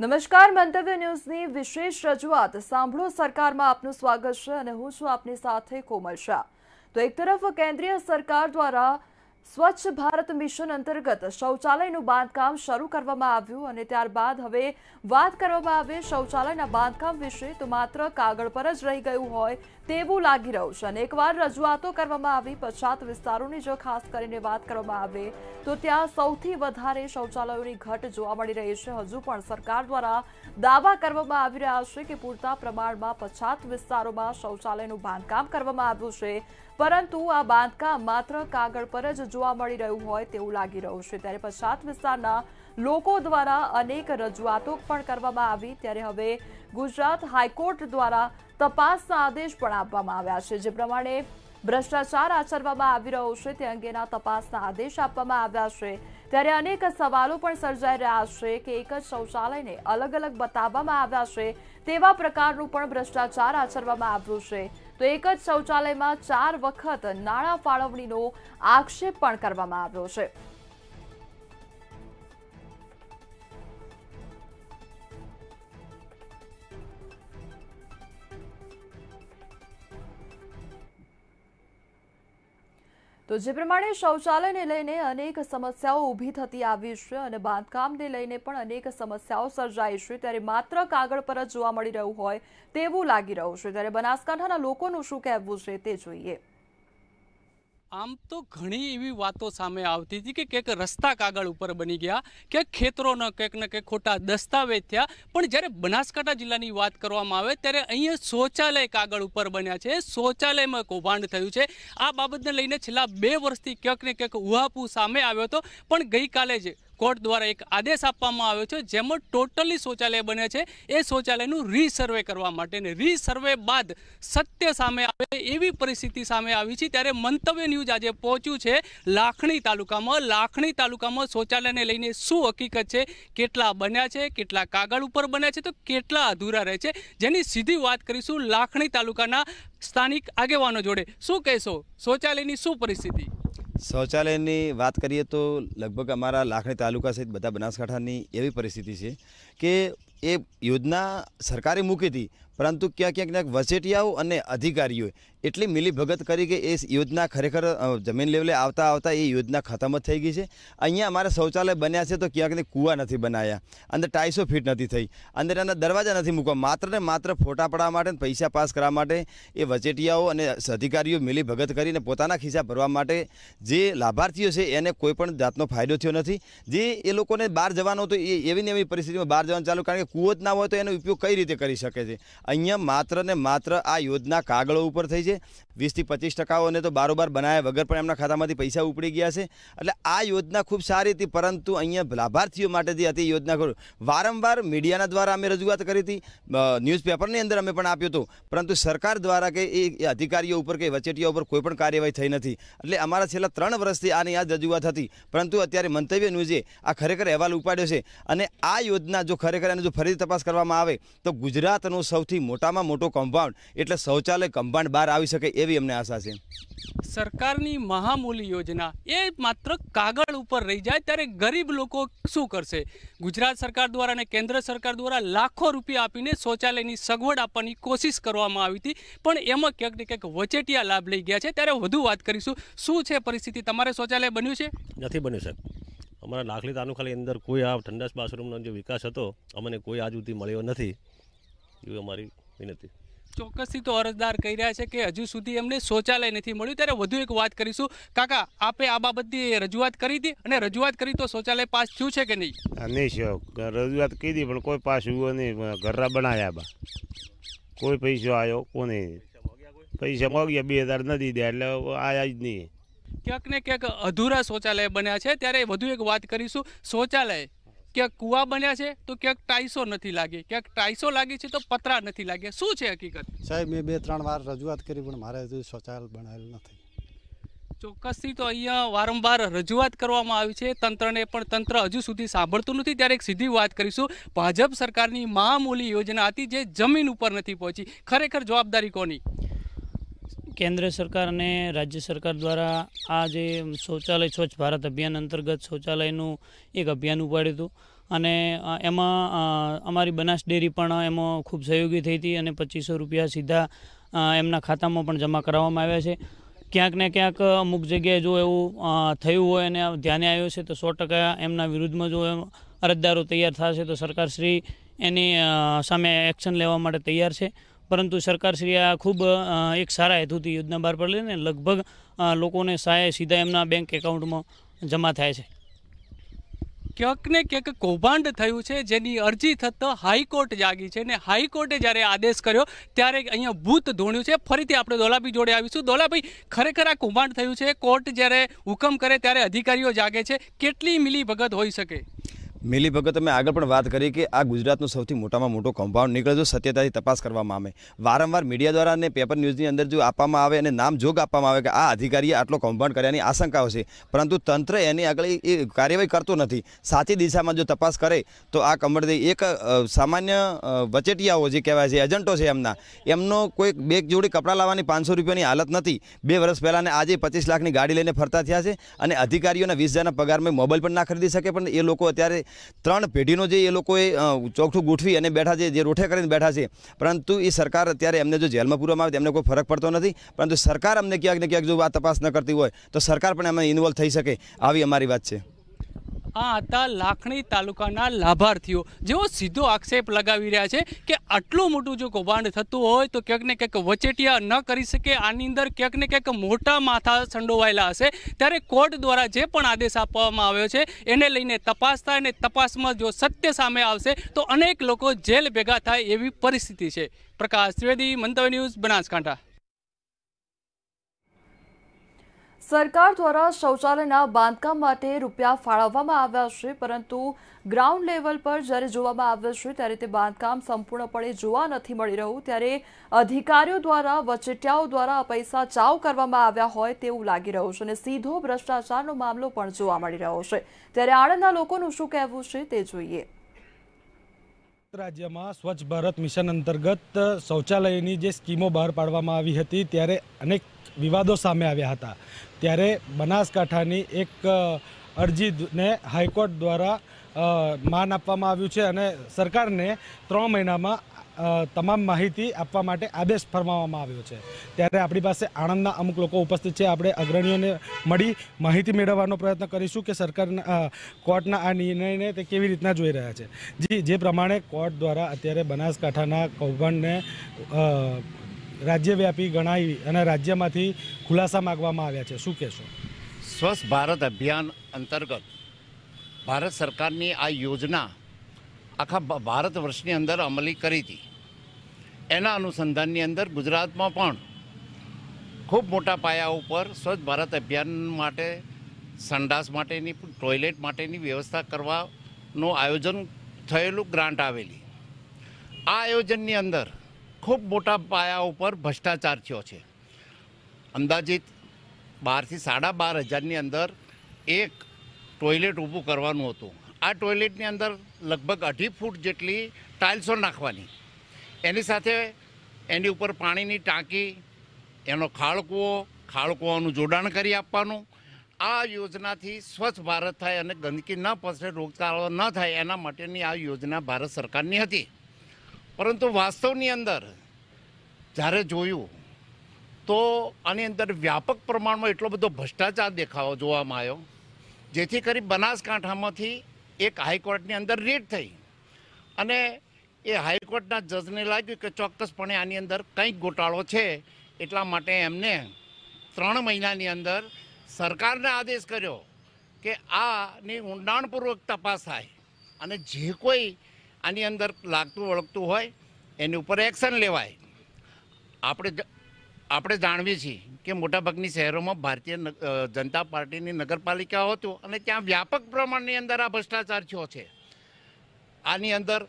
નમસ્કાર મંતવ્ય ન્યૂઝની વિશેષ રજૂઆત સાંભળો સરકારમાં આપનું સ્વાગત છે અને હું છું આપની સાથે કોમલ શાહ તો એક તરફ કેન્દ્રીય સરકાર દ્વારા સ્વચ્છ ભારત મિશન અંતર્ગત શૌચાલયનું બાંધકામ શરૂ કરવામાં આવ્યું અને ત્યારબાદ હવે વાત કરવામાં આવે શૌચાલયના બાંધકામ વિશે તો માત્ર કાગળ પર જ રહી ગયું હોય તેવું લાગી રહ્યું છે અને એકવાર રજૂઆતો કરવામાં આવી પછાત વિસ્તારોની જો ખાસ કરીને વાત કરવામાં આવે તો ત્યાં સૌથી વધારે શૌચાલયોની ઘટ જોવા મળી રહી છે હજુ પણ સરકાર દ્વારા દાવા કરવામાં આવી રહ્યા છે કે પૂરતા પ્રમાણમાં પછાત વિસ્તારોમાં શૌચાલયનું બાંધકામ કરવામાં આવ્યું છે પરંતુ આ બાંધકામ માત્ર કાગળ પર જ જોવા મળી રહ્યું હોય તેવું લાગી રહ્યું છે ત્યારે પશ્ચાત વિસ્તારના લોકો દ્વારા અનેક રજૂઆતો પણ કરવામાં આવી ત્યારે હવે ગુજરાત હાઈકોર્ટ દ્વારા તપાસના આદેશ પણ આપવામાં આવ્યા છે જે પ્રમાણે ભ્રષ્ટાચાર આચરવામાં આવી રહ્યો છે તે અંગેના તપાસના આદેશ આપવામાં આવ્યા છે ત્યારે અનેક સવાલો પણ સર્જાઈ રહ્યા છે કે એક જ શૌચાલયને અલગ અલગ બતાવવામાં આવ્યા છે તેવા પ્રકારનું પણ ભ્રષ્ટાચાર આચરવામાં આવ્યું છે તો એક જ શૌચાલયમાં ચાર વખત નાણાં ફાળવણીનો આક્ષેપ પણ કરવામાં આવ્યો છે તો જે પ્રમાણે શૌચાલયને લઈને અનેક સમસ્યાઓ ઊભી થતી આવી છે અને બાંધકામને લઈને પણ અનેક સમસ્યાઓ સર્જાઈ છે ત્યારે માત્ર કાગળ પર જ જોવા મળી રહ્યું હોય તેવું લાગી રહ્યું છે ત્યારે બનાસકાંઠાના લોકોનું શું કહેવું છે તે જોઈએ આમ તો ઘણી એવી વાતો સામે આવતી હતી કે ક્યાંક રસ્તા કાગળ ઉપર બની ગયા ક્યાંક ખેતરોના ક્યાંક ને ક્યાંક ખોટા દસ્તાવેજ થયા પણ જ્યારે બનાસકાંઠા જિલ્લાની વાત કરવામાં આવે ત્યારે અહીંયા શૌચાલય કાગળ ઉપર બન્યા છે શૌચાલયમાં કૌભાંડ થયું છે આ બાબતને લઈને છેલ્લા બે વર્ષથી ક્યાંક ને ક્યાંક ઉહાપુ સામે આવ્યો હતો પણ ગઈકાલે જ કોર્ટ દ્વારા એક આદેશ આપવામાં આવ્યો છે જેમાં ટોટલી શૌચાલય બને છે એ શૌચાલયનું રીસર્વે કરવા માટે ને રીસર્વે બાદ સત્ય સામે આવે એવી પરિસ્થિતિ સામે આવી છે ત્યારે મંતવ્ય ન્યૂઝ આજે પહોંચ્યું છે લાખણી તાલુકામાં લાખણી તાલુકામાં શૌચાલયને લઈને શું હકીકત છે કેટલા બન્યા છે કેટલા કાગળ ઉપર બન્યા છે તો કેટલા અધૂરા રહે છે જેની સીધી વાત કરીશું લાખણી તાલુકાના સ્થાનિક આગેવાનો જોડે શું કહેશો શૌચાલયની શું પરિસ્થિતિ શૌચાલયની વાત કરીએ તો લગભગ અમારા લાખણી તાલુકા સહિત બધા બનાસકાંઠાની એવી પરિસ્થિતિ છે કે એ યોજના સરકારે મૂકી હતી પરંતુ ક્યાંક ક્યાંક ક્યાંક વચેટિયાઓ અને અધિકારીઓએ એટલી મિલીભગત કરી કે એ યોજના ખરેખર જમીન લેવલે આવતા આવતા એ યોજના ખતમ જ થઈ ગઈ છે અહીંયા અમારા શૌચાલય બન્યા છે તો ક્યાંક ક્યાંકને કૂવા નથી બનાવ્યા અંદર ટાઈસો ફીટ નથી થઈ અંદર એના દરવાજા નથી મૂકવા માત્ર ને માત્ર ફોટા પડવા માટે પૈસા પાસ કરવા માટે એ વચેટિયાઓ અને અધિકારીઓ મિલીભગત કરીને પોતાના ખિસ્સા ભરવા માટે જે લાભાર્થીઓ છે એને કોઈપણ જાતનો ફાયદો થયો નથી જે એ લોકોને બહાર જવાનો તો એ એવી ને એવી પરિસ્થિતિમાં બહાર જવાનું ચાલુ કારણ કે કૂવો જ ના હોય તો એનો ઉપયોગ કઈ રીતે કરી શકે છે અહીંયા માત્ર ને માત્ર આ યોજના કાગળો ઉપર થઈ છે વીસથી પચીસ ટકાઓને તો બારોબાર બનાવ્યા વગર પણ એમના ખાતામાંથી પૈસા ઉપડી ગયા છે એટલે આ યોજના ખૂબ સારી હતી પરંતુ અહીંયા લાભાર્થીઓ માટે જે હતી યોજના કરું વારંવાર મીડિયાના દ્વારા અમે રજૂઆત કરી હતી ન્યૂઝપેપરની અંદર અમે પણ આપ્યું હતું પરંતુ સરકાર દ્વારા કે એ અધિકારીઓ ઉપર કે વચેટીઓ ઉપર કોઈ પણ કાર્યવાહી થઈ નથી એટલે અમારા છેલ્લા ત્રણ વર્ષથી આની આ રજૂઆત હતી પરંતુ અત્યારે મંતવ્ય ન્યૂઝે આ ખરેખર અહેવાલ ઉપાડ્યો છે અને આ યોજના જો ખરેખર એની જો ફરીથી તપાસ કરવામાં આવે તો ગુજરાતનું સૌથી સૌથી મોટામાં મોટો કમ્પાઉન્ડ એટલે શૌચાલય કમ્પાઉન્ડ બહાર આવી શકે એવી અમને આશા છે સરકારની મહામૂલી યોજના એ માત્ર કાગળ ઉપર રહી જાય ત્યારે ગરીબ લોકો શું કરશે ગુજરાત સરકાર દ્વારા અને કેન્દ્ર સરકાર દ્વારા લાખો રૂપિયા આપીને શૌચાલયની સગવડ આપવાની કોશિશ કરવામાં આવી હતી પણ એમાં ક્યાંક ને ક્યાંક વચેટિયા લાભ લઈ ગયા છે ત્યારે વધુ વાત કરીશું શું છે પરિસ્થિતિ તમારે શૌચાલય બન્યું છે નથી બન્યું સાહેબ અમારા લાખલી તાલુકાની અંદર કોઈ આ ઠંડા બાથરૂમનો જે વિકાસ હતો અમને કોઈ આજ સુધી મળ્યો નથી એવી અમારી વિનંતી ચોક્કસથી તો અરજદાર કહી રહ્યા છે કે હજુ સુધી એમને શૌચાલય નથી મળ્યું ત્યારે વધુ એક વાત કરીશું કાકા આપે આ બાબતની રજૂઆત કરી હતી અને રજૂઆત કરી તો શૌચાલય પાસ થયું છે કે નહીં નહીં રજૂઆત કહી કરી પણ કોઈ પાસ એવું નહીં ઘરરા બનાવ્યા બા કોઈ પૈસો આવ્યો કોને પૈસા મોગ્યા બે હજાર નથી દે એટલે આવ્યા જ નહીં ક્યાંક ને ક્યાંક અધૂરા શૌચાલય બન્યા છે ત્યારે વધુ એક વાત કરીશું શૌચાલય ક્યાંક કૂવા બન્યા છે તો ક્યાંક ટાઈસો નથી લાગી ક્યાંક ટાઈસો લાગી છે તો પતરા નથી લાગ્યા શું છે હકીકત સાહેબ મેં બે ત્રણ વાર રજૂઆત કરી પણ મારે હજુ શૌચાલય બનાવેલું નથી ચોક્કસથી તો અહીંયા વારંવાર રજૂઆત કરવામાં આવી છે તંત્રને પણ તંત્ર હજુ સુધી સાંભળતું નથી ત્યારે એક સીધી વાત કરીશું ભાજપ સરકારની મહામૂલી યોજના હતી જે જમીન ઉપર નથી પહોંચી ખરેખર જવાબદારી કોની કેન્દ્ર સરકાર અને રાજ્ય સરકાર દ્વારા આ જે શૌચાલય સ્વચ્છ ભારત અભિયાન અંતર્ગત શૌચાલયનું એક અભિયાન ઉપાડ્યું હતું અને એમાં અમારી બનાસ ડેરી પણ એમાં ખૂબ સહયોગી થઈ હતી અને પચીસો રૂપિયા સીધા એમના ખાતામાં પણ જમા કરાવવામાં આવ્યા છે ક્યાંક ને ક્યાંક અમુક જગ્યાએ જો એવું થયું હોય અને ધ્યાને આવ્યું છે તો સો ટકા એમના વિરુદ્ધમાં જો અરજદારો તૈયાર થશે તો સરકારશ્રી એની સામે એક્શન લેવા માટે તૈયાર છે પરંતુ સરકારશ્રીએ આ ખૂબ એક સારા હેતુથી યોજના બહાર પડે ને લગભગ લોકોને સહાય સીધા એમના બેંક એકાઉન્ટમાં જમા થાય છે ક્યાંકને ક્યાંક કૌભાંડ થયું છે જેની અરજી થતો હાઈકોર્ટ જાગી છે ને હાઈકોર્ટે જ્યારે આદેશ કર્યો ત્યારે અહીંયા ભૂત ધોણ્યું છે ફરીથી આપણે દોલાભાઈ જોડે આવીશું દોલાભાઈ ખરેખર આ કૌભાંડ થયું છે કોર્ટ જ્યારે હુકમ કરે ત્યારે અધિકારીઓ જાગે છે કેટલી મિલીભગત હોઈ શકે મિલીભગત અમે આગળ પણ વાત કરી કે આ ગુજરાતનો સૌથી મોટામાં મોટો કમ્પાઉન્ડ નીકળે જો સત્યતાથી તપાસ કરવામાં આવે વારંવાર મીડિયા દ્વારા અને પેપર ન્યૂઝની અંદર જો આપવામાં આવે અને નામ જોગ આપવામાં આવે કે આ અધિકારીએ આટલો કમ્પાઉન્ડ કર્યાની આશંકાઓ છે પરંતુ તંત્ર એની આગળ એ કાર્યવાહી કરતો નથી સાચી દિશામાં જો તપાસ કરે તો આ કમળદે એક સામાન્ય વચેટિયાઓ જે કહેવાય છે એજન્ટો છે એમના એમનો કોઈ બે જોડી કપડાં લાવવાની પાંચસો રૂપિયાની હાલત નથી બે વર્ષ પહેલાં આજે પચીસ લાખની ગાડી લઈને ફરતા થયા છે અને અધિકારીઓના વીસ હજારના પગારમાં મોબાઈલ પણ ના ખરીદી શકે પણ એ લોકો અત્યારે ત્રણ પેઢીનો જે એ લોકોએ ચોકઠું ગોઠવી અને બેઠા છે જે રોઠે કરીને બેઠા છે પરંતુ એ સરકાર અત્યારે એમને જો જેલમાં પૂરવામાં આવે તેમને કોઈ ફરક પડતો નથી પરંતુ સરકાર અમને ક્યાંક ને ક્યાંક જો આ તપાસ ન કરતી હોય તો સરકાર પણ એમાં ઇન્વોલ્વ થઈ શકે આવી અમારી વાત છે આ હતા લાખણી તાલુકાના લાભાર્થીઓ જેઓ સીધો આક્ષેપ લગાવી રહ્યા છે કે આટલું મોટું જો કૌભાંડ થતું હોય તો ક્યાંક ને ક્યાંક વચેટિયા ન કરી શકે આની અંદર ક્યાંક ને ક્યાંક મોટા માથા સંડોવાયેલા હશે ત્યારે કોર્ટ દ્વારા જે પણ આદેશ આપવામાં આવ્યો છે એને લઈને તપાસ થાય અને તપાસમાં જો સત્ય સામે આવશે તો અનેક લોકો જેલ ભેગા થાય એવી પરિસ્થિતિ છે પ્રકાશ ત્રિવેદી મંતવ્ય ન્યૂઝ બનાસકાંઠા સરકાર દ્વારા શૌચાલયના બાંધકામ માટે રૂપિયા ફાળવવામાં આવ્યા છે પરંતુ ગ્રાઉન્ડ લેવલ પર જ્યારે જોવામાં આવે છે ત્યારે તે બાંધકામ સંપૂર્ણપણે જોવા નથી મળી રહ્યું ત્યારે અધિકારીઓ દ્વારા વચેટિયાઓ દ્વારા પૈસા ચાવ કરવામાં આવ્યા હોય તેવું લાગી રહ્યું છે અને સીધો ભ્રષ્ટાચારનો મામલો પણ જોવા મળી રહ્યો છે ત્યારે આણંદના લોકોનું શું કહેવું છે તે જોઈએ રાજ્યમાં સ્વચ્છ ભારત મિશન અંતર્ગત શૌચાલયની જે સ્કીમો બહાર પાડવામાં આવી હતી ત્યારે અનેક વિવાદો સામે આવ્યા હતા ત્યારે બનાસકાંઠાની એક અરજીને હાઈકોર્ટ દ્વારા માન આપવામાં આવ્યું છે અને સરકારને ત્રણ મહિનામાં તમામ માહિતી આપવા માટે આદેશ ફરમાવવામાં આવ્યો છે ત્યારે આપણી પાસે આણંદના અમુક લોકો ઉપસ્થિત છે આપણે અગ્રણીઓને મળી માહિતી મેળવવાનો પ્રયત્ન કરીશું કે સરકારના કોર્ટના આ નિર્ણયને તે કેવી રીતના જોઈ રહ્યા છે જી જે પ્રમાણે કોર્ટ દ્વારા અત્યારે બનાસકાંઠાના કૌભાંડને રાજ્યવ્યાપી ગણાવી અને રાજ્યમાંથી ખુલાસા માગવામાં આવ્યા છે શું કહેશો સ્વચ્છ ભારત અભિયાન અંતર્ગત ભારત સરકારની આ યોજના આખા ભારત વર્ષની અંદર અમલી કરી હતી એના અનુસંધાનની અંદર ગુજરાતમાં પણ ખૂબ મોટા પાયા ઉપર સ્વચ્છ ભારત અભિયાન માટે સંડાસ માટેની ટોયલેટ માટેની વ્યવસ્થા કરવાનું આયોજન થયેલું ગ્રાન્ટ આવેલી આ આયોજનની અંદર ખૂબ મોટા પાયા ઉપર ભ્રષ્ટાચાર થયો છે અંદાજિત બારથી સાડા બાર હજારની અંદર એક ટોયલેટ ઊભું કરવાનું હતું આ ટોયલેટની અંદર લગભગ અઢી ફૂટ જેટલી ટાઇલ્સો નાખવાની એની સાથે એની ઉપર પાણીની ટાંકી એનો ખાળકૂવો ખાળકુઓનું જોડાણ કરી આપવાનું આ યોજનાથી સ્વચ્છ ભારત થાય અને ગંદકી ન પસરે રોગચાળો ન થાય એના માટેની આ યોજના ભારત સરકારની હતી પરંતુ વાસ્તવની અંદર જ્યારે જોયું તો આની અંદર વ્યાપક પ્રમાણમાં એટલો બધો ભ્રષ્ટાચાર દેખાવો જોવામાં આવ્યો જેથી કરી બનાસકાંઠામાંથી એક હાઈકોર્ટની અંદર રેડ થઈ અને એ હાઈકોર્ટના જજને લાગ્યું કે ચોક્કસપણે આની અંદર કંઈક ગોટાળો છે એટલા માટે એમને ત્રણ મહિનાની અંદર સરકારને આદેશ કર્યો કે આની ઊંડાણપૂર્વક તપાસ થાય અને જે કોઈ આની અંદર લાગતું ઓળખતું હોય એની ઉપર એક્શન લેવાય આપણે આપણે જાણવીએ છીએ કે મોટાભાગની શહેરોમાં ભારતીય જનતા પાર્ટીની નગરપાલિકાઓ હતું અને ત્યાં વ્યાપક પ્રમાણની અંદર આ ભ્રષ્ટાચાર થયો છે આની અંદર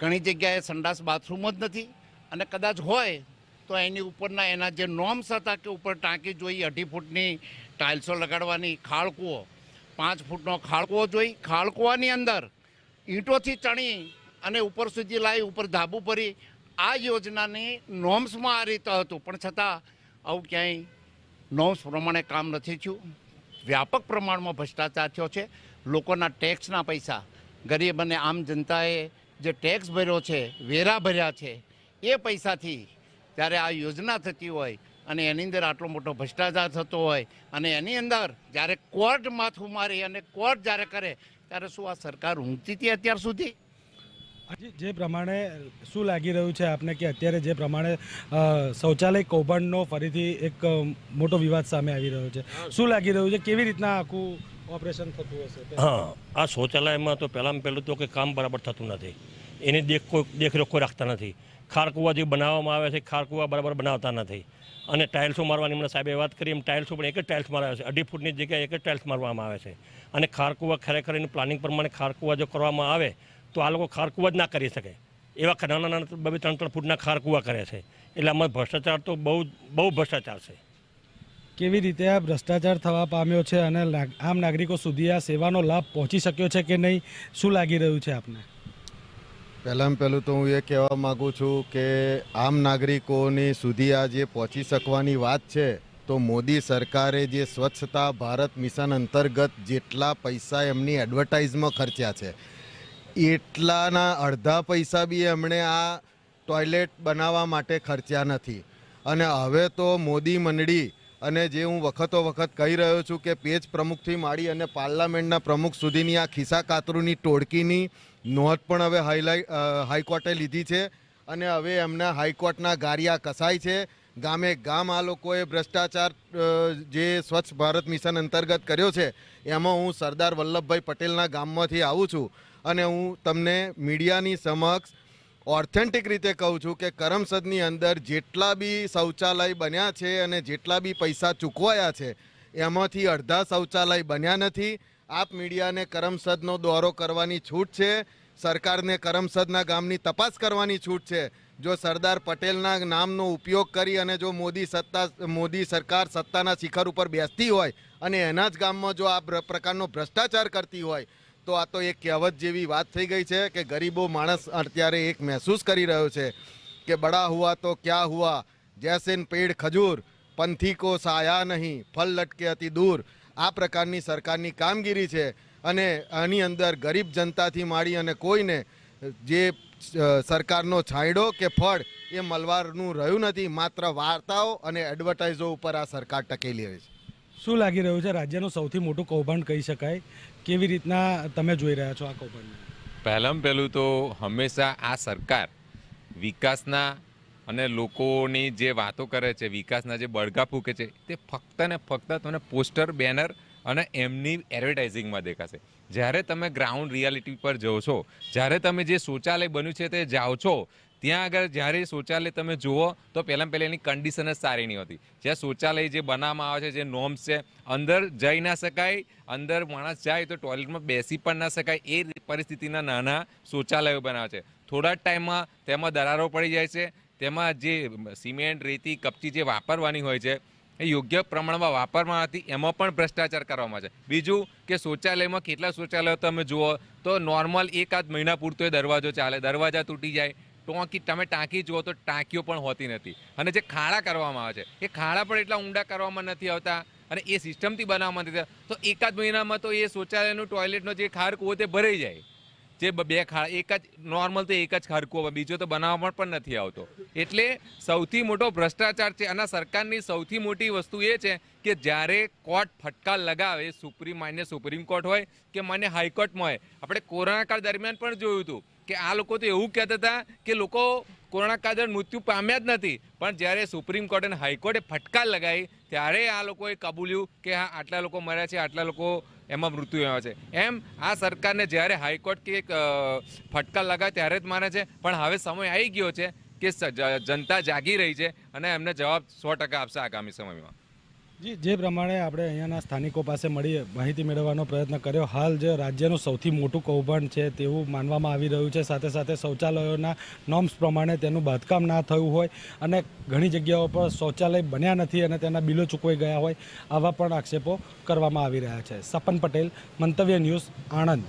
ઘણી જગ્યાએ સંડાસ બાથરૂમ જ નથી અને કદાચ હોય તો એની ઉપરના એના જે નોમ્સ હતા કે ઉપર ટાંકી જોઈ અઢી ફૂટની ટાઇલ્સો લગાડવાની ખાળકુઓ પાંચ ફૂટનો ખાળકુઓ જોઈ ખાળકુવાની અંદર ઈંટોથી ચણી અને ઉપર સુધી લાવી ઉપર ધાબુ ભરી આ યોજનાની નોમ્સમાં આ રીતે હતું પણ છતાં આવું ક્યાંય નોમ્સ પ્રમાણે કામ નથી થયું વ્યાપક પ્રમાણમાં ભ્રષ્ટાચાર થયો છે લોકોના ટેક્સના પૈસા ગરીબ અને આમ જનતાએ જે ટેક્સ ભર્યો છે વેરા ભર્યા છે એ પૈસાથી જ્યારે આ યોજના થતી હોય અને એની અંદર આટલો મોટો ભ્રષ્ટાચાર થતો હોય અને એની અંદર જ્યારે કોર્ટ માથું મારી અને કોર્ટ જ્યારે કરે ત્યારે શું આ સરકાર ઊંઘતી હતી અત્યાર સુધી જે પ્રમાણે શું લાગી રહ્યું છે આપને કે અત્યારે જે પ્રમાણે શૌચાલય કૌભાંડનો ફરીથી એક મોટો વિવાદ સામે આવી રહ્યો છે શું લાગી રહ્યું છે કેવી રીતના આખું ઓપરેશન થતું હશે હા આ શૌચાલયમાં તો પહેલાં પહેલું તો કે કામ બરાબર થતું નથી એની દેખ કોઈ દેખરેખ કોઈ રાખતા નથી ખારકુવા જે બનાવવામાં આવે છે ખારકુવા બરાબર બનાવતા નથી અને ટાઇલ્સો મારવાની હમણાં સાહેબે વાત કરી એમ ટાઇલ્સો પણ એક જ ટાઇલ્સ મારાવે છે અઢી ફૂટની જગ્યાએ એક જ ટાઇલ્સ મારવામાં આવે છે અને ખારકુવા ખરેખર એની પ્લાનિંગ પ્રમાણે ખારકુવા જો કરવામાં આવે તો આ લોકો ખારકુવા જ ના કરી શકે એવા નાના નાના બે ત્રણ ત્રણ ફૂટના ખારકુવા કરે છે એટલે આમાં ભ્રષ્ટાચાર તો બહુ બહુ ભ્રષ્ટાચાર છે કેવી રીતે આ ભ્રષ્ટાચાર થવા પામ્યો છે અને આમ નાગરિકો સુધી આ સેવાનો લાભ પહોંચી શક્યો છે કે નહીં શું લાગી રહ્યું છે આપને પહેલાં પહેલું તો હું એ કહેવા માગું છું કે આમ નાગરિકોની સુધી આ જે પહોંચી શકવાની વાત છે તો મોદી સરકારે જે સ્વચ્છતા ભારત મિશન અંતર્ગત જેટલા પૈસા એમની એડવર્ટાઇઝમાં ખર્ચ્યા છે એટલાના અડધા પૈસા બી એમણે આ ટોયલેટ બનાવવા માટે ખર્ચ્યા નથી અને હવે તો મોદી મંડળી અને જે હું વખતો વખત કહી રહ્યો છું કે પેજ પ્રમુખથી માડી અને પાર્લામેન્ટના પ્રમુખ સુધીની આ ખિસ્સા કાતરુની ટોળકીની નોંધ પણ હવે હાઈલાઈ હાઈકોર્ટે લીધી છે અને હવે એમના હાઈકોર્ટના ગારિયા કસાય છે ગામે ગામ આ લોકોએ ભ્રષ્ટાચાર જે સ્વચ્છ ભારત મિશન અંતર્ગત કર્યો છે એમાં હું સરદાર વલ્લભભાઈ પટેલના ગામમાંથી આવું છું અને હું તમને મીડિયાની સમક્ષ ઓથેન્ટિક રીતે કહું છું કે કરમસદની અંદર જેટલા બી શૌચાલય બન્યા છે અને જેટલા બી પૈસા ચૂકવાયા છે એમાંથી અડધા શૌચાલય બન્યા નથી આપ મીડિયાને કરમસદનો દોરો કરવાની છૂટ છે સરકારને કરમસદના ગામની તપાસ કરવાની છૂટ છે જો સરદાર પટેલના નામનો ઉપયોગ કરી અને જો મોદી સત્તા મોદી સરકાર સત્તાના શિખર ઉપર બેસતી હોય અને એના જ ગામમાં જો આ પ્રકારનો ભ્રષ્ટાચાર કરતી હોય તો આ તો એક કહેવત જેવી વાત થઈ ગઈ છે કે ગરીબો માણસ અત્યારે એક મહેસૂસ કરી રહ્યો છે કે બડા હુઆ તો ક્યા હુઆ જૈસેન પેડ ખજૂર પંથી સાયા નહીં ફલ લટકે અતિ દૂર આ પ્રકારની સરકારની કામગીરી છે અને આની અંદર ગરીબ જનતાથી માંડી અને કોઈને જે સરકારનો છાંયડો કે ફળ એ મળવાનું રહ્યું નથી માત્ર વાર્તાઓ અને એડવર્ટાઇઝો ઉપર આ સરકાર ટકેલી રહી છે શું લાગી રહ્યું છે રાજ્યનું સૌથી મોટું કૌભાંડ કહી શકાય કેવી રીતના તમે જોઈ રહ્યા છો આ કૌભાંડને પહેલાં પહેલું તો હંમેશા આ સરકાર વિકાસના અને લોકોની જે વાતો કરે છે વિકાસના જે બળગા ફૂંકે છે તે ફક્ત ને ફક્ત તમને પોસ્ટર બેનર અને એમની એડવર્ટાઇઝિંગમાં દેખાશે જ્યારે તમે ગ્રાઉન્ડ રિયાલિટી પર જાઓ છો જ્યારે તમે જે શૌચાલય બન્યું છે તે જાઓ છો ત્યાં આગળ જ્યારે શૌચાલય તમે જુઓ તો પહેલાં પહેલાં એની કન્ડિશન જ સારી નહીં હતી જ્યાં શૌચાલય જે બનાવવામાં આવે છે જે નોમ્સ છે અંદર જઈ ના શકાય અંદર માણસ જાય તો ટોયલેટમાં બેસી પણ ના શકાય એ પરિસ્થિતિના નાના શૌચાલયો બનાવે છે થોડા જ ટાઈમમાં તેમાં દરારો પડી જાય છે તેમાં જે સિમેન્ટ રેતી કપચી જે વાપરવાની હોય છે એ યોગ્ય પ્રમાણમાં વાપરવામાં હતી એમાં પણ ભ્રષ્ટાચાર કરવામાં છે બીજું કે શૌચાલયમાં કેટલા શૌચાલયો તમે જુઓ તો નોર્મલ એકાદ મહિના પૂરતો દરવાજો ચાલે દરવાજા તૂટી જાય ટોંકી તમે ટાંકી જુઓ તો ટાંકીઓ પણ હોતી નથી અને જે ખાડા કરવામાં આવે છે એ ખાડા પણ એટલા ઊંડા કરવામાં નથી આવતા અને એ સિસ્ટમથી બનાવવામાં નથી તો એકાદ મહિનામાં તો એ શૌચાલયનું ટોયલેટનો જે હોય તે ભરાઈ જાય જે બે ખાડા એક જ નોર્મલ તો એક જ ખાડકુઓ બીજો તો બનાવવામાં પણ નથી આવતો એટલે સૌથી મોટો ભ્રષ્ટાચાર છે અને સરકારની સૌથી મોટી વસ્તુ એ છે કે જ્યારે કોર્ટ ફટકાર લગાવે સુપ્રીમ માન્ય સુપ્રીમ કોર્ટ હોય કે માન્ય હાઈકોર્ટમાં હોય આપણે કોરોના કાળ દરમિયાન પણ જોયું હતું કે આ લોકો તો એવું કહેતા હતા કે લોકો કોરોના કાદર મૃત્યુ પામ્યા જ નથી પણ જ્યારે સુપ્રીમ કોર્ટ અને હાઈકોર્ટે ફટકાર લગાવી ત્યારે આ લોકોએ કબૂલ્યું કે હા આટલા લોકો મર્યા છે આટલા લોકો એમાં મૃત્યુ આવ્યા છે એમ આ સરકારને જ્યારે હાઈકોર્ટ કે ફટકાર લગાવે ત્યારે જ માને છે પણ હવે સમય આવી ગયો છે કે જનતા જાગી રહી છે અને એમને જવાબ સો ટકા આપશે આગામી સમયમાં જી જે પ્રમાણે આપણે અહીંયાના સ્થાનિકો પાસે મળી માહિતી મેળવવાનો પ્રયત્ન કર્યો હાલ જે રાજ્યનું સૌથી મોટું કૌભાંડ છે તેવું માનવામાં આવી રહ્યું છે સાથે સાથે શૌચાલયોના નોર્મ્સ પ્રમાણે તેનું બાંધકામ ના થયું હોય અને ઘણી જગ્યાઓ પર શૌચાલય બન્યા નથી અને તેના બિલો ચૂકવાઈ ગયા હોય આવા પણ આક્ષેપો કરવામાં આવી રહ્યા છે સપન પટેલ મંતવ્ય ન્યૂઝ આણંદ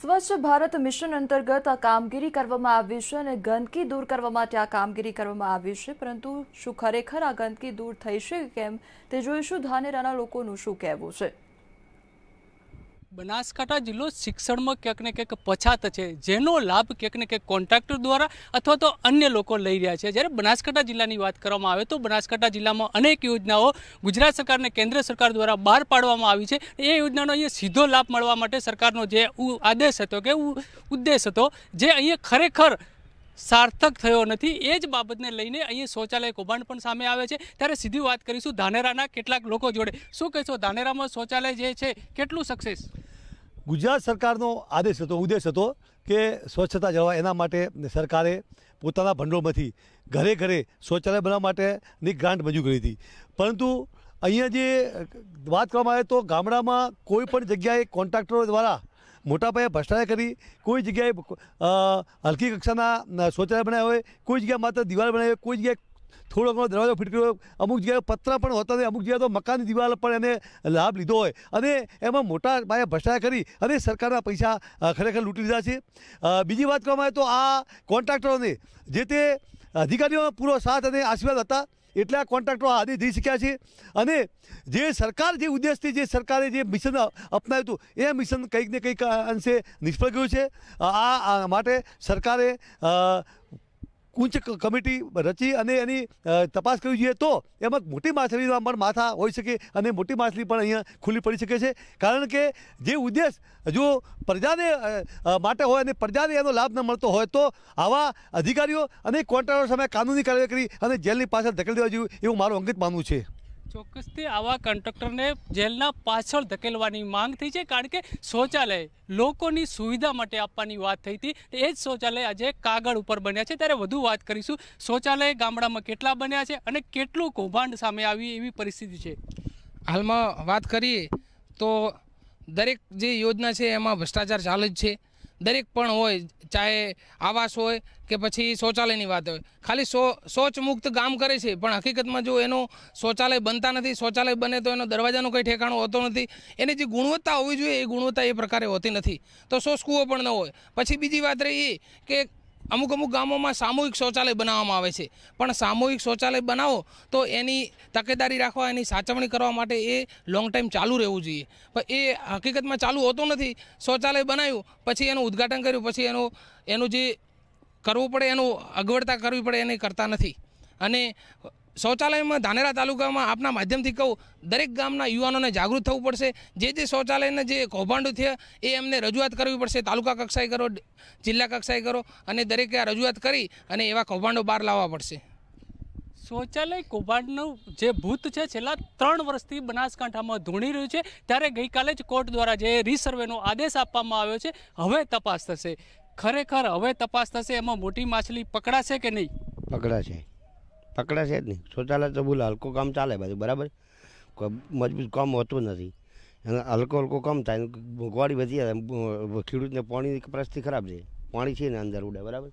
સ્વચ્છ ભારત મિશન અંતર્ગત આ કામગીરી કરવામાં આવી છે અને ગંદકી દૂર કરવા માટે આ કામગીરી કરવામાં આવી છે પરંતુ શું ખરેખર આ ગંદકી દૂર થઈ છે કેમ તે જોઈશું ધાનેરાના લોકોનું શું કહેવું છે બનાસકાંઠા જિલ્લો શિક્ષણમાં ક્યાંક ને ક્યાંક પછાત છે જેનો લાભ ક્યાંક ને ક્યાંક કોન્ટ્રાક્ટર દ્વારા અથવા તો અન્ય લોકો લઈ રહ્યા છે જ્યારે બનાસકાંઠા જિલ્લાની વાત કરવામાં આવે તો બનાસકાંઠા જિલ્લામાં અનેક યોજનાઓ ગુજરાત સરકારને કેન્દ્ર સરકાર દ્વારા બહાર પાડવામાં આવી છે એ યોજનાનો અહીંયા સીધો લાભ મળવા માટે સરકારનો જે આદેશ હતો કે ઉદ્દેશ હતો જે અહીંયા ખરેખર સાર્થક થયો નથી એ જ બાબતને લઈને અહીંયા શૌચાલય કૌભાંડ પણ સામે આવે છે ત્યારે સીધી વાત કરીશું ધાનેરાના કેટલાક લોકો જોડે શું કહેશો ધાનેરામાં શૌચાલય જે છે કેટલું સક્સેસ ગુજરાત સરકારનો આદેશ હતો ઉદ્દેશ હતો કે સ્વચ્છતા જળવાય એના માટે સરકારે પોતાના ભંડોળમાંથી ઘરે ઘરે શૌચાલય બનાવવા માટેની ગ્રાન્ટ મંજૂર કરી હતી પરંતુ અહીંયા જે વાત કરવામાં આવે તો ગામડામાં કોઈ પણ જગ્યાએ કોન્ટ્રાક્ટરો દ્વારા મોટા પાયે ભ્રષ્ટાચાર કરી કોઈ જગ્યાએ હલકી કક્ષાના શૌચાલય બનાવ્યા હોય કોઈ જગ્યાએ માત્ર દિવાલ બનાવી હોય કોઈ જગ્યાએ થોડો ઘણો દરવાજો ફીટક્યો અમુક જગ્યાએ પતરા પણ હોતા નહીં અમુક જગ્યાએ તો મકાનની દિવાલ પણ એને લાભ લીધો હોય અને એમાં મોટા પાયે ભ્રષ્ટાચાર કરી અને સરકારના પૈસા ખરેખર લૂંટી લીધા છે બીજી વાત કરવામાં આવે તો આ કોન્ટ્રાક્ટરોને જે તે અધિકારીઓ પૂરો સાથ અને આશીર્વાદ હતા એટલે આ કોન્ટ્રાક્ટરો આદિ થઈ શક્યા છે અને જે સરકાર જે ઉદ્દેશથી જે સરકારે જે મિશન અપનાવ્યું હતું એ મિશન કંઈક ને કંઈક અંશે નિષ્ફળ ગયું છે આ માટે સરકારે કુંચ કમિટી રચી અને એની તપાસ કરવી જોઈએ તો એમાં મોટી માછલીમાં પણ માથા હોઈ શકે અને મોટી માછલી પણ અહીંયા ખુલ્લી પડી શકે છે કારણ કે જે ઉદ્દેશ જો પ્રજાને માટે હોય અને પ્રજાને એનો લાભ ન મળતો હોય તો આવા અધિકારીઓ અને કોન્ટ્રાક્ટર સામે કાનૂની કાર્યવાહી કરી અને જેલની પાછળ ધકેલી દેવા જોઈએ એવું મારું અંગત માનવું છે ચોક્કસથી આવા કંટ્રક્ટરને જેલના પાછળ ધકેલવાની માંગ થઈ છે કારણ કે શૌચાલય લોકોની સુવિધા માટે આપવાની વાત થઈ હતી એ જ શૌચાલય આજે કાગળ ઉપર બન્યા છે ત્યારે વધુ વાત કરીશું શૌચાલય ગામડામાં કેટલા બન્યા છે અને કેટલું કૌભાંડ સામે આવી એવી પરિસ્થિતિ છે હાલમાં વાત કરીએ તો દરેક જે યોજના છે એમાં ભ્રષ્ટાચાર ચાલુ જ છે દરેક પણ હોય ચાહે આવાસ હોય કે પછી શૌચાલયની વાત હોય ખાલી શો શૌચમુક્ત કામ કરે છે પણ હકીકતમાં જો એનો શૌચાલય બનતા નથી શૌચાલય બને તો એનો દરવાજાનો કંઈ ઠેકાણો હોતો નથી એની જે ગુણવત્તા હોવી જોઈએ એ ગુણવત્તા એ પ્રકારે હોતી નથી તો શોષ કૂવો પણ ન હોય પછી બીજી વાત રહી એ કે અમુક અમુક ગામોમાં સામૂહિક શૌચાલય બનાવવામાં આવે છે પણ સામૂહિક શૌચાલય બનાવો તો એની તકેદારી રાખવા એની સાચવણી કરવા માટે એ લોંગ ટાઈમ ચાલુ રહેવું જોઈએ પણ એ હકીકતમાં ચાલુ હોતું નથી શૌચાલય બનાવ્યું પછી એનું ઉદ્ઘાટન કર્યું પછી એનું એનું જે કરવું પડે એનું અગવડતા કરવી પડે એને કરતા નથી અને શૌચાલયમાં ધાનેરા તાલુકામાં આપના માધ્યમથી કહું દરેક ગામના યુવાનોને જાગૃત થવું પડશે જે જે શૌચાલયના જે કૌભાંડો થયા એ એમને રજૂઆત કરવી પડશે તાલુકા કક્ષાએ કરો જિલ્લા કક્ષાએ કરો અને દરેકે આ રજૂઆત કરી અને એવા કૌભાંડો બહાર લાવવા પડશે શૌચાલય કૌભાંડનું જે ભૂત છે છેલ્લા ત્રણ વર્ષથી બનાસકાંઠામાં ધૂણી રહ્યું છે ત્યારે ગઈકાલે જ કોર્ટ દ્વારા જે રીસર્વેનો આદેશ આપવામાં આવ્યો છે હવે તપાસ થશે ખરેખર હવે તપાસ થશે એમાં મોટી માછલી પકડાશે કે નહીં પકડાશે છે જ નહીં શૌચાલય તો બોલે હલકું કામ ચાલે બધું બરાબર કોઈ મજબૂત કામ હોતું નથી અને હલકો હલકો કામ થાય ગોળી વધી જાય ખેડૂતને પાણીની પરિસ્થિતિ ખરાબ છે પાણી છે ને અંદર ઉડે બરાબર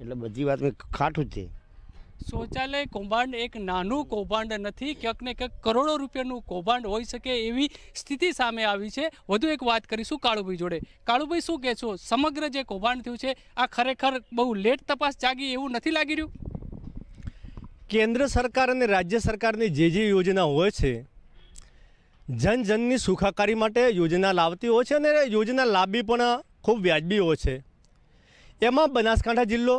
એટલે બધી વાત મેં ખાટું જ છે શૌચાલય કૌભાંડ એક નાનું કૌભાંડ નથી ક્યાંક ને ક્યાંક કરોડો રૂપિયાનું કૌભાંડ હોઈ શકે એવી સ્થિતિ સામે આવી છે વધુ એક વાત કરીશું કાળુભાઈ જોડે કાળુભાઈ શું કહેશો સમગ્ર જે કૌભાંડ થયું છે આ ખરેખર બહુ લેટ તપાસ જાગી એવું નથી લાગી રહ્યું કેન્દ્ર સરકાર અને રાજ્ય સરકારની જે જે યોજના હોય છે જનજનની સુખાકારી માટે યોજના લાવતી હોય છે અને યોજના લાભી પણ ખૂબ વ્યાજબી હોય છે એમાં બનાસકાંઠા જિલ્લો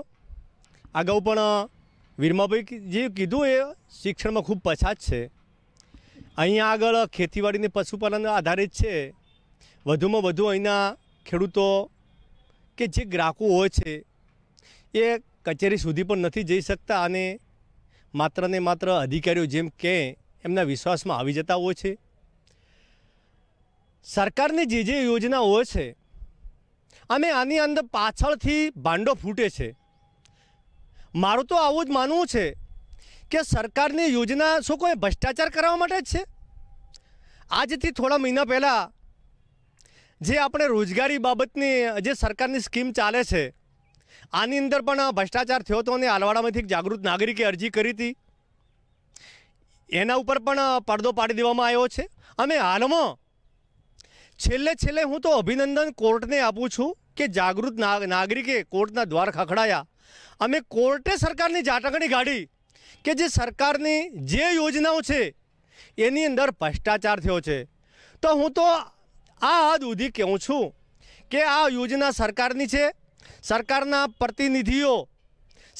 અગાઉ પણ વીરમાભાઈ જે કીધું એ શિક્ષણમાં ખૂબ પછાત છે અહીંયા આગળ ખેતીવાડીને પશુપાલન આધારિત છે વધુમાં વધુ અહીંના ખેડૂતો કે જે ગ્રાહકો હોય છે એ કચેરી સુધી પણ નથી જઈ શકતા અને માત્ર ને માત્ર અધિકારીઓ જેમ કે એમના વિશ્વાસમાં આવી જતા હોય છે સરકારની જે જે યોજનાઓ છે અને આની અંદર પાછળથી ભાંડો ફૂટે છે મારું તો આવું જ માનવું છે કે સરકારની યોજના શું કોઈ ભ્રષ્ટાચાર કરાવવા માટે જ છે આજથી થોડા મહિના પહેલાં જે આપણે રોજગારી બાબતની જે સરકારની સ્કીમ ચાલે છે આની અંદર પણ ભ્રષ્ટાચાર થયો હતો અને આલવાડામાંથી એક જાગૃત નાગરિકે અરજી કરી હતી એના ઉપર પણ પડદો પાડી દેવામાં આવ્યો છે અમે હાલમાં છેલ્લે છેલ્લે હું તો અભિનંદન કોર્ટને આપું છું કે જાગૃત નાગરિકે કોર્ટના દ્વાર ખખડાયા અમે કોર્ટે સરકારની જાટકણી કાઢી કે જે સરકારની જે યોજનાઓ છે એની અંદર ભ્રષ્ટાચાર થયો છે તો હું તો આ હદ સુધી કહું છું કે આ યોજના સરકારની છે સરકારના પ્રતિનિધિઓ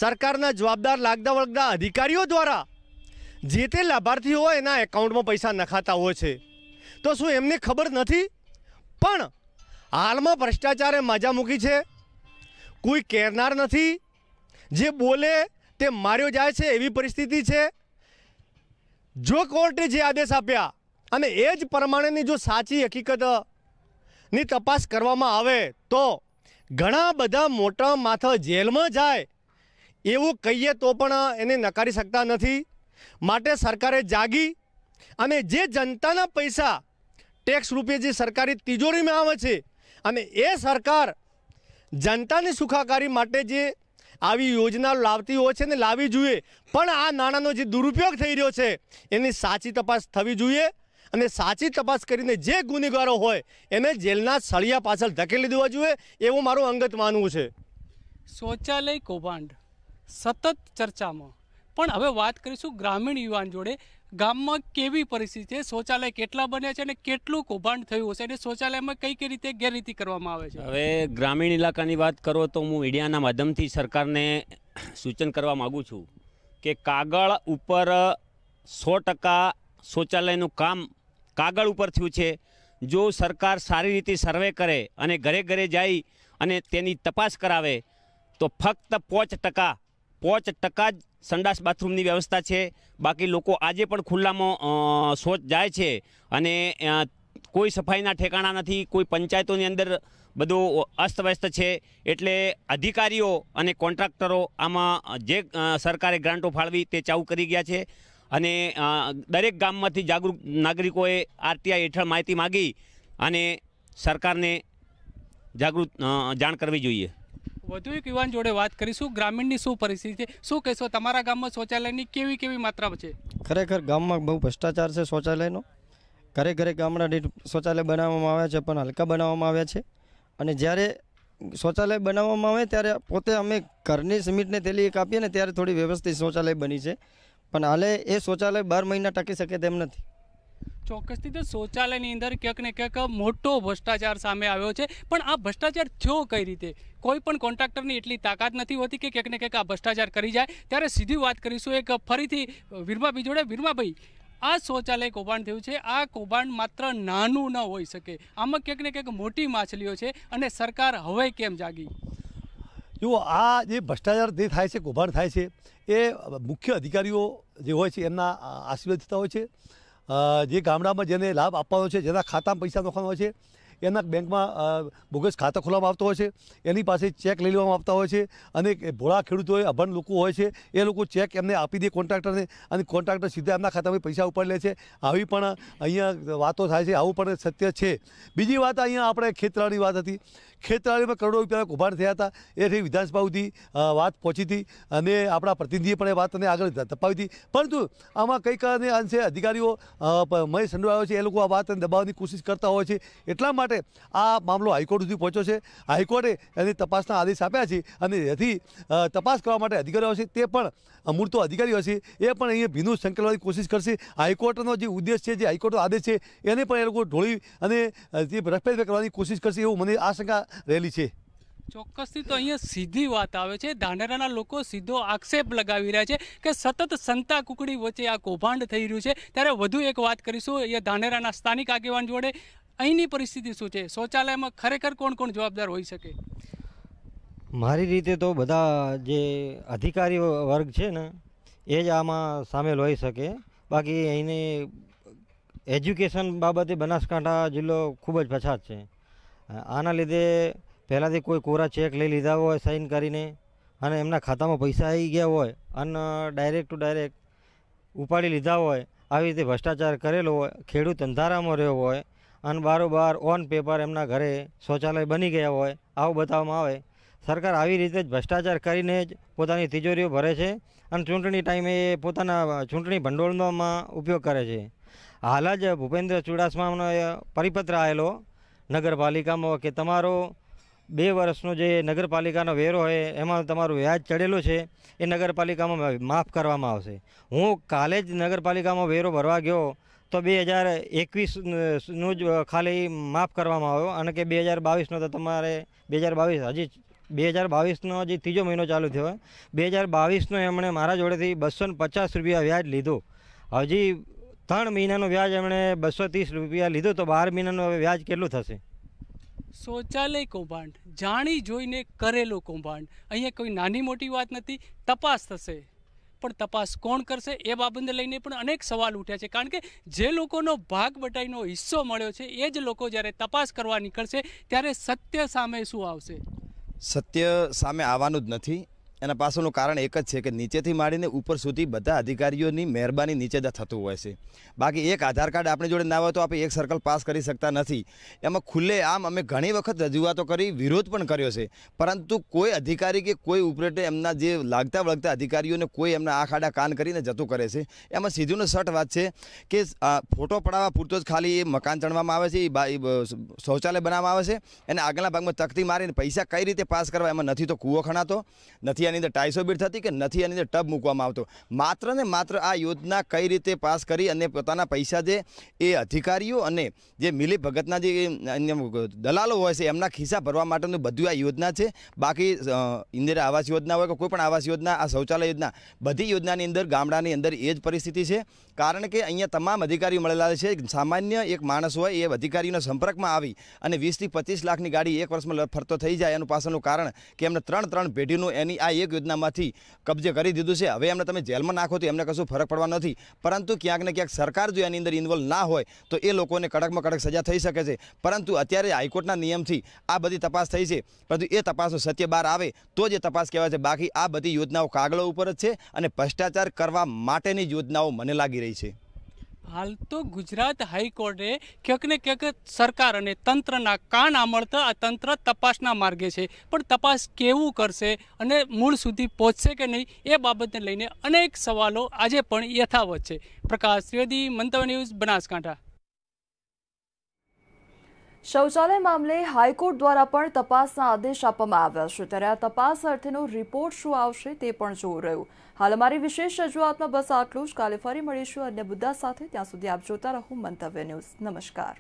સરકારના જવાબદાર લાગતા વળગતા અધિકારીઓ દ્વારા જે તે લાભાર્થીઓ એના એકાઉન્ટમાં પૈસા નખાતા હોય છે તો શું એમને ખબર નથી પણ હાલમાં ભ્રષ્ટાચારે મજા મૂકી છે કોઈ કહેનાર નથી જે બોલે તે માર્યો જાય છે એવી પરિસ્થિતિ છે જો કોર્ટે જે આદેશ આપ્યા અને એ જ પ્રમાણેની જો સાચી હકીકતની તપાસ કરવામાં આવે તો ઘણા બધા મોટા માથા જેલમાં જાય એવું કહીએ તો પણ એને નકારી શકતા નથી માટે સરકારે જાગી અને જે જનતાના પૈસા ટેક્સ રૂપે જે સરકારી તિજોરીમાં આવે છે અને એ સરકાર જનતાની સુખાકારી માટે જે આવી યોજનાઓ લાવતી હોય છે ને લાવવી જોઈએ પણ આ નાણાંનો જે દુરુપયોગ થઈ રહ્યો છે એની સાચી તપાસ થવી જોઈએ અને સાચી તપાસ કરીને જે ગુનેગારો હોય એને જેલના સળિયા પાછળ ધકેલી દેવા જોઈએ એવું મારું અંગત માનવું છે શૌચાલય કૌભાંડ સતત ચર્ચામાં પણ હવે વાત કરીશું ગ્રામીણ યુવાન જોડે ગામમાં કેવી પરિસ્થિતિ છે શૌચાલય કેટલા બન્યા છે અને કેટલું કૌભાંડ થયું હશે અને શૌચાલયમાં કઈ કઈ રીતે ગેરરીતિ કરવામાં આવે છે હવે ગ્રામીણ ઇલાકાની વાત કરો તો હું મીડિયાના માધ્યમથી સરકારને સૂચન કરવા માગું છું કે કાગળ ઉપર સો ટકા શૌચાલયનું કામ કાગળ ઉપર થયું છે જો સરકાર સારી રીતે સર્વે કરે અને ઘરે ઘરે જાય અને તેની તપાસ કરાવે તો ફક્ત પોચ ટકા પોચ ટકા જ સંડાસ બાથરૂમની વ્યવસ્થા છે બાકી લોકો આજે પણ ખુલ્લામાં શૌચ જાય છે અને કોઈ સફાઈના ઠેકાણા નથી કોઈ પંચાયતોની અંદર બધું અસ્તવ્યસ્ત છે એટલે અધિકારીઓ અને કોન્ટ્રાક્ટરો આમાં જે સરકારે ગ્રાન્ટો ફાળવી તે ચાઉ કરી ગયા છે અને દરેક ગામમાંથી જાગૃત નાગરિકોએ આરટીઆઈ હેઠળ માહિતી માગી અને સરકારને જાગૃત જાણ કરવી જોઈએ વધુ એક યુવાન જોડે વાત કરીશું ગ્રામીણની શું પરિસ્થિતિ છે શું કહેશો તમારા ગામમાં શૌચાલયની કેવી કેવી માત્રામાં છે ખરેખર ગામમાં બહુ ભ્રષ્ટાચાર છે શૌચાલયનો ઘરે ઘરે ગામડા દીઠ શૌચાલય બનાવવામાં આવ્યા છે પણ હલકા બનાવવામાં આવ્યા છે અને જ્યારે શૌચાલય બનાવવામાં આવે ત્યારે પોતે અમે ઘરની સિમિટને તેલી એક આપીએ ને ત્યારે થોડી વ્યવસ્થિત શૌચાલય બની છે પણ હાલે એ શૌચાલય બાર મહિના ટકી શકે તેમ નથી ચોક્કસથી તો શૌચાલયની અંદર ક્યાંક ને ક્યાંક મોટો ભ્રષ્ટાચાર સામે આવ્યો છે પણ આ ભ્રષ્ટાચાર થયો કઈ રીતે કોઈ પણ કોન્ટ્રાક્ટરની એટલી તાકાત નથી હોતી કે ક્યાંક ને ક્યાંક આ ભ્રષ્ટાચાર કરી જાય ત્યારે સીધી વાત કરીશું એક ફરીથી વીરમા બીજોડે વીરમાભાઈ આ શૌચાલય કૌભાંડ થયું છે આ કૌભાંડ માત્ર નાનું ન હોઈ શકે આમાં ક્યાંક ને ક્યાંક મોટી માછલીઓ છે અને સરકાર હવે કેમ જાગી જુઓ આ જે ભ્રષ્ટાચાર જે થાય છે કૌભાંડ થાય છે એ મુખ્ય અધિકારીઓ જે હોય છે એમના આશીર્વાદ થતા હોય છે જે ગામડામાં જેને લાભ આપવાનો છે જેના ખાતામાં પૈસા નાખવાનો હોય છે એના બેંકમાં બોગસ ખાતા ખોલવામાં આવતો હોય છે એની પાસે ચેક લઈ લેવામાં આવતા હોય છે અને ભોળા ખેડૂતો હોય અભણ લોકો હોય છે એ લોકો ચેક એમને આપી દે કોન્ટ્રાક્ટરને અને કોન્ટ્રાક્ટર સીધા એમના ખાતામાં પૈસા ઉપર લે છે આવી પણ અહીંયા વાતો થાય છે આવું પણ સત્ય છે બીજી વાત અહીંયા આપણે ખેતરાળની વાત હતી ખેતરાળીમાં કરોડો રૂપિયા કૌભાંડ થયા હતા એથી વિધાનસભા સુધી વાત પહોંચી હતી અને આપણા પ્રતિનિધિએ પણ એ વાતને આગળ ધપાવી હતી પરંતુ આમાં કંઈક અંશે અધિકારીઓ મય સંડવાયો છે એ લોકો આ વાતને દબાવવાની કોશિશ કરતા હોય છે એટલા માટે માટે આ મામલો હાઈકોર્ટ સુધી પહોંચ્યો છે હાઈકોર્ટે એની તપાસના આદેશ આપ્યા છે અને એથી તપાસ કરવા માટે અધિકારીઓ છે તે પણ મૂર્તો અધિકારીઓ છે એ પણ અહીંયા ભીનું સંકલવાની કોશિશ કરશે હાઈકોર્ટનો જે ઉદ્દેશ છે જે હાઈકોર્ટનો આદેશ છે એને પણ એ લોકો ઢોળી અને જે રફેદ કરવાની કોશિશ કરશે એવું મને આશંકા રહેલી છે ચોક્કસથી તો અહીંયા સીધી વાત આવે છે ધાનેરાના લોકો સીધો આક્ષેપ લગાવી રહ્યા છે કે સતત સંતા કુકડી વચ્ચે આ કૌભાંડ થઈ રહ્યું છે ત્યારે વધુ એક વાત કરીશું અહીંયા ધાનેરાના સ્થાનિક આગેવાન જોડે અહીંની પરિસ્થિતિ શું છે શૌચાલયમાં ખરેખર કોણ કોણ જવાબદાર હોઈ શકે મારી રીતે તો બધા જે અધિકારી વર્ગ છે ને એ જ આમાં સામેલ હોઈ શકે બાકી અહીંની એજ્યુકેશન બાબતે બનાસકાંઠા જિલ્લો ખૂબ જ પછાત છે આના લીધે પહેલાંથી કોઈ કોરા ચેક લઈ લીધા હોય સાઇન કરીને અને એમના ખાતામાં પૈસા આવી ગયા હોય અને ડાયરેક્ટ ટુ ડાયરેક્ટ ઉપાડી લીધા હોય આવી રીતે ભ્રષ્ટાચાર કરેલો હોય ખેડૂત અંધારામાં રહ્યો હોય અને બારોબાર ઓન પેપર એમના ઘરે શૌચાલય બની ગયા હોય આવું બતાવવામાં આવે સરકાર આવી રીતે જ ભ્રષ્ટાચાર કરીને જ પોતાની તિજોરીઓ ભરે છે અને ચૂંટણી ટાઈમે એ પોતાના ચૂંટણી ભંડોળમાં ઉપયોગ કરે છે હાલ જ ભૂપેન્દ્ર ચુડાસમાનો પરિપત્ર આવેલો નગરપાલિકામાં કે તમારો બે વર્ષનો જે નગરપાલિકાનો વેરો હોય એમાં તમારું વ્યાજ ચડેલું છે એ નગરપાલિકામાં માફ કરવામાં આવશે હું કાલે જ નગરપાલિકામાં વેરો ભરવા ગયો તો બે હજાર એકવીસનું જ ખાલી માફ કરવામાં આવ્યો અને કે બે હજાર બાવીસનો તો તમારે બે હજાર બાવીસ હજી બે હજાર બાવીસનો હજી ત્રીજો મહિનો ચાલુ થયો બે હજાર બાવીસનો એમણે મારા જોડેથી બસો પચાસ રૂપિયા વ્યાજ લીધો હજી ત્રણ મહિનાનું વ્યાજ એમણે બસો ત્રીસ રૂપિયા લીધું તો બાર મહિનાનું હવે વ્યાજ કેટલું થશે શૌચાલય કૌભાંડ જાણી જોઈને કરેલું કૌભાંડ અહીંયા કોઈ નાની મોટી વાત નથી તપાસ થશે પણ તપાસ કોણ કરશે એ બાબતને લઈને પણ અનેક સવાલ ઉઠ્યા છે કારણ કે જે લોકોનો ભાગ બટાઈનો હિસ્સો મળ્યો છે એ જ લોકો જ્યારે તપાસ કરવા નીકળશે ત્યારે સત્ય સામે શું આવશે સત્ય સામે આવવાનું જ નથી એના પાછળનું કારણ એક જ છે કે નીચેથી માંડીને ઉપર સુધી બધા અધિકારીઓની મહેરબાની નીચે જ થતું હોય છે બાકી એક આધાર કાર્ડ આપણી જોડે ના હોય તો આપણે એક સર્કલ પાસ કરી શકતા નથી એમાં ખુલ્લે આમ અમે ઘણી વખત રજૂઆતો કરી વિરોધ પણ કર્યો છે પરંતુ કોઈ અધિકારી કે કોઈ ઉપરેટે એમના જે લાગતા વળગતા અધિકારીઓને કોઈ એમના આંખ આડા કાન કરીને જતું કરે છે એમાં સીધુંનો સટ વાત છે કે ફોટો પડાવવા પૂરતો જ ખાલી એ મકાન ચણવામાં આવે છે એ શૌચાલય બનાવવામાં આવે છે અને આગળના ભાગમાં તકતી મારીને પૈસા કઈ રીતે પાસ કરવા એમાં નથી તો કૂવો ખણાતો નથી નથી આની અંદર ટાઈસો બીડ થતી કે નથી આની અંદર ટબ મૂકવામાં આવતો માત્ર ને માત્ર આ યોજના કઈ રીતે પાસ કરી અને પોતાના પૈસા જે એ અધિકારીઓ અને જે મિલી ભગતના જે દલાલો હોય છે એમના ખિસ્સા ભરવા માટેનું બધું આ યોજના છે બાકી ઇન્દિરા આવાસ યોજના હોય કે કોઈ પણ આવાસ યોજના આ શૌચાલય યોજના બધી યોજનાની અંદર ગામડાની અંદર એ જ પરિસ્થિતિ છે કારણ કે અહીંયા તમામ અધિકારીઓ મળેલા છે સામાન્ય એક માણસ હોય એ અધિકારીઓના સંપર્કમાં આવી અને વીસથી પચીસ લાખની ગાડી એક વર્ષમાં ફરતો થઈ જાય એનું પાછળનું કારણ કે એમને ત્રણ ત્રણ પેઢીનું એની આ એક યોજનામાંથી કબજે કરી દીધું છે હવે એમને તમે જેલમાં નાખો તો એમને કશું ફરક પડવા નથી પરંતુ ક્યાંક ને ક્યાંક સરકાર જો એની અંદર ઇન્વોલ્વ ના હોય તો એ લોકોને કડકમાં કડક સજા થઈ શકે છે પરંતુ અત્યારે હાઈકોર્ટના નિયમથી આ બધી તપાસ થઈ છે પરંતુ એ તપાસો સત્ય બહાર આવે તો જ એ તપાસ કહેવાય છે બાકી આ બધી યોજનાઓ કાગળો ઉપર જ છે અને ભ્રષ્ટાચાર કરવા માટેની યોજનાઓ મને લાગી રહી છે હાલ તો ગુજરાત હાઈકોર્ટે ક્યાંક ને ક્યાંક સરકાર અને તંત્રના કાન આમળતા આ તંત્ર તપાસના માર્ગે છે પણ તપાસ કેવું કરશે અને મૂળ સુધી પહોંચશે કે નહીં એ બાબતને લઈને અનેક સવાલો આજે પણ યથાવત છે પ્રકાશ ત્રિવેદી મંતવ્ય ન્યૂઝ બનાસકાંઠા શૌચાલય મામલે હાઈકોર્ટ દ્વારા પણ તપાસના આદેશ આપવામાં આવ્યા છે ત્યારે આ તપાસ અર્થેનો રિપોર્ટ શું આવશે તે પણ જોવું રહ્યું હાલ અમારી વિશેષ રજૂઆતમાં બસ આટલું જ કાલે ફરી મળીશું અન્ય મુદ્દા સાથે ત્યાં સુધી આપ જોતા રહો મંતવ્ય ન્યૂઝ નમસ્કાર